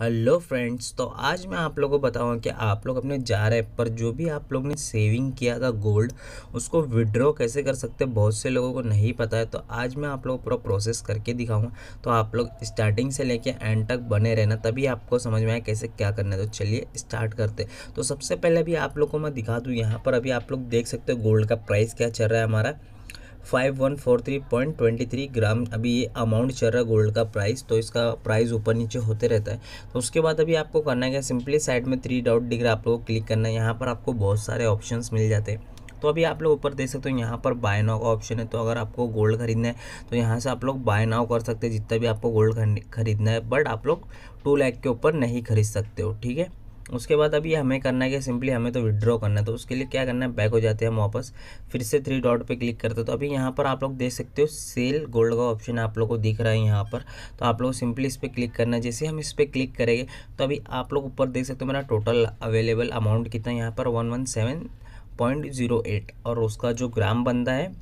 hello friends तो आज मैं आप लोगों को बताऊंगा कि आप लोग अपने जार ऐप पर जो भी आप लोग ने सेविंग किया था गोल्ड उसको विड्रॉ कैसे कर सकते हैं बहुत से लोगों को नहीं पता है तो आज मैं आप लोग पूरा प्रोसेस करके दिखाऊंगा तो आप लोग स्टार्टिंग से लेके एंड तक बने रहना तभी आपको समझ में आए कैसे क्या करना है तो चलिए स्टार्ट करते तो सबसे पहले अभी आप लोग को मैं दिखा दूँ यहाँ पर अभी आप लोग देख सकते हो गोल्ड का प्राइस क्या चल रहा है हमारा five one four three point twenty three gram अभी ये अमाउंट चल रहा है गोल्ड का प्राइस तो इसका प्राइस ऊपर नीचे होते रहता है तो उसके बाद अभी आपको करना है सिंपली साइड में थ्री डॉट डिग्र आप लोगों आप लोग क्लिक करना है यहाँ पर आपको बहुत सारे ऑप्शन मिल जाते हैं तो अभी आप लोग ऊपर देख सकते हो यहाँ पर बाय नाव का ऑप्शन है तो अगर आपको गोल्ड खरीदना है तो यहाँ से आप लोग बाय नाव कर सकते हैं जितना भी आपको गोल्ड खरीदना है बट आप लोग टू लैख के ऊपर नहीं खरीद सकते हो ठीक है उसके बाद अभी हमें करना है कि सिंपली हमें तो विड्रॉ करना है तो उसके लिए क्या करना है बैक हो जाते हैं हम वापस फिर से थ्री डॉट पे क्लिक करते हैं तो अभी यहाँ पर आप लोग देख सकते हो सेल गोल्ड का ऑप्शन आप लोग को दिख रहा है यहाँ पर तो आप लोग सिंपली इस पर क्लिक करना है जैसे हम इस पर क्लिक करेंगे तो अभी आप लोग ऊपर देख सकते हो मेरा टोटल अवेलेबल अमाउंट कितना यहाँ पर one one seven point zero eight और उसका जो ग्राम बनता है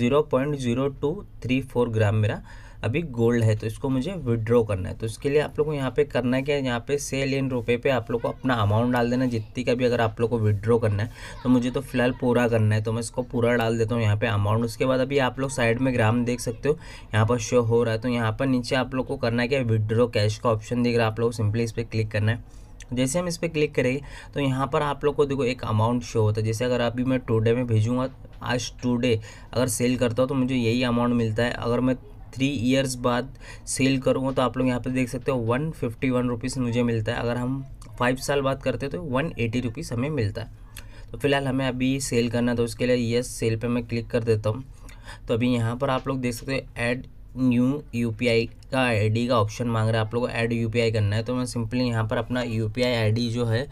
zero point zero two three four gram मेरा अभी गोल्ड है तो इसको मुझे विड्रॉ करना है तो इसके लिए आप लोग को यहाँ पे करना है क्या यहाँ पे सेल इन रुपये पे आप लोग को अपना अमाउंट डाल देना जितनी का भी अगर आप लोग को विड्रॉ करना है तो मुझे तो फिलहाल पूरा करना है तो मैं इसको पूरा डाल देता हूँ यहाँ पे अमाउंट उसके बाद अभी आप लोग साइड में ग्राम देख सकते हो यहाँ पर शो हो रहा है तो यहाँ पर नीचे आप लोग को करना है क्या विड्रॉ कैश का ऑप्शन दिख रहा है आप लोग सिंपली इस पर क्लिक करना है जैसे हम इस पर क्लिक करेंगे तो यहाँ पर आप लोग को देखो एक अमाउंट शो होता है जैसे अगर अभी मैं टूडे में भेजूँगा आज टूडे अगर सेल करता हूँ तो मुझे यही अमाउंट मिलता है अगर मैं थ्री ईयर्स बाद सेल करूँगा तो आप लोग यहाँ पे देख सकते हो वन फिफ्टी वन रुपीज़ मुझे मिलता है अगर हम फाइव साल बात करते तो वन एटी रुपीज़ हमें मिलता है तो फिलहाल हमें अभी सेल करना तो उसके लिए यस सेल पे मैं क्लिक कर देता हूँ तो अभी यहाँ पर आप लोग देख सकते हो ऐड न्यू यू का आईडी का ऑप्शन मांग रहा है आप लोग को ऐड यू करना है तो मैं सिंपली यहाँ पर अपना यू पी जो है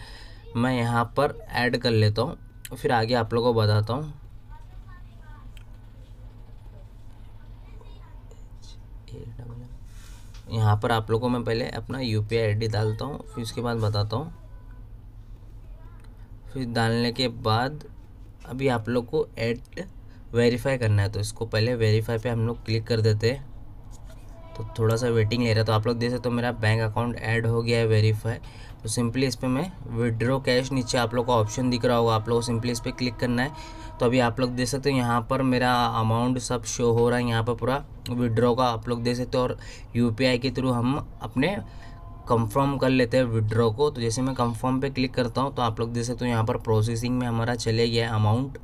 मैं यहाँ पर ऐड कर लेता हूँ फिर आगे आप लोग को बताता हूँ डबल यहाँ पर आप लोगों को मैं पहले अपना यू पी आई डालता हूँ फिर उसके बाद बताता हूँ फिर डालने के बाद अभी आप लोग को एड वेरीफाई करना है तो इसको पहले वेरीफाई पे हम लोग क्लिक कर देते हैं तो थोड़ा सा वेटिंग ले रहा तो आप लोग देख सकते हो मेरा बैंक अकाउंट ऐड हो गया है वेरीफाई तो सिंपली इस पर मैं विड्रो कैश नीचे आप लोग का ऑप्शन दिख रहा होगा आप लोग सिंपली इस पर क्लिक करना है तो अभी आप लोग देख सकते हो यहाँ पर मेरा अमाउंट सब शो हो रहा है यहाँ पर पूरा विड्रॉ का आप लोग देख सकते हो और यू के थ्रू हम अपने कंफर्म कर लेते हैं विड्रॉ को तो जैसे मैं कंफर्म पे क्लिक करता हूँ तो आप लोग देख सकते हो यहाँ पर प्रोसेसिंग में हमारा चले गया अमाउंट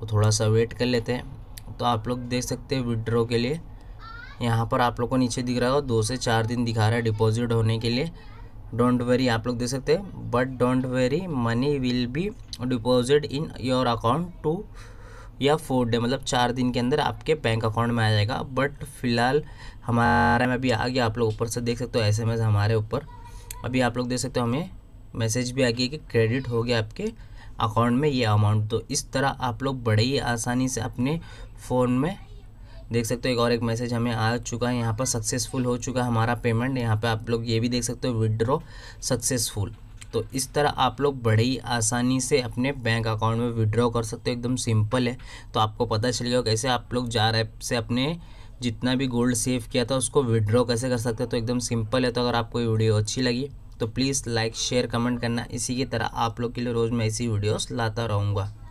तो थोड़ा सा वेट कर लेते हैं तो आप लोग देख सकते हैं विड्रॉ के लिए यहाँ पर आप लोग को नीचे दिख रहा होगा दो से चार दिन दिखा रहा है डिपॉजिट होने के लिए डोंट वेरी आप लोग देख सकते हैं but don't worry money will be deposit in your account two या फोर डे मतलब चार दिन के अंदर आपके बैंक अकाउंट में आ जाएगा बट फिलहाल हमारे में अभी आ गया आप लोग ऊपर से देख सकते हो एस एम एस हमारे ऊपर अभी आप लोग देख सकते हो हमें मैसेज भी आ गया कि क्रेडिट हो गया आपके अकाउंट में ये अमाउंट तो इस तरह आप लोग बड़े ही आसानी से अपने फ़ोन में देख सकते हो एक और एक मैसेज हमें आ चुका है यहाँ पर सक्सेसफुल हो चुका है हमारा पेमेंट यहाँ पर आप लोग ये भी देख सकते हो विदड्रॉ सक्सेसफुल तो इस तरह आप लोग बड़ी आसानी से अपने बैंक अकाउंट में विड्रॉ कर सकते हो एकदम सिंपल है तो आपको पता गया कैसे आप लोग जार ऐप से अपने जितना भी गोल्ड सेव किया था उसको विड्रॉ कैसे कर सकते हो तो एकदम सिंपल है तो अगर आपको ये वीडियो अच्छी लगी तो प्लीज़ लाइक शेयर कमेंट करना इसी की तरह आप लोग के लिए रोज़ मैं ऐसी वीडियोस लाता रहूँगा